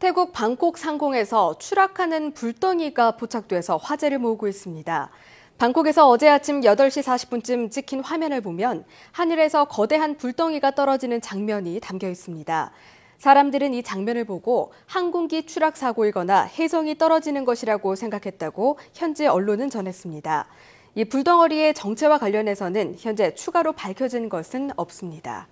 태국 방콕 상공에서 추락하는 불덩이가 포착돼서 화제를 모으고 있습니다. 방콕에서 어제 아침 8시 40분쯤 찍힌 화면을 보면 하늘에서 거대한 불덩이가 떨어지는 장면이 담겨 있습니다. 사람들은 이 장면을 보고 항공기 추락 사고이거나 혜성이 떨어지는 것이라고 생각했다고 현지 언론은 전했습니다. 이 불덩어리의 정체와 관련해서는 현재 추가로 밝혀진 것은 없습니다.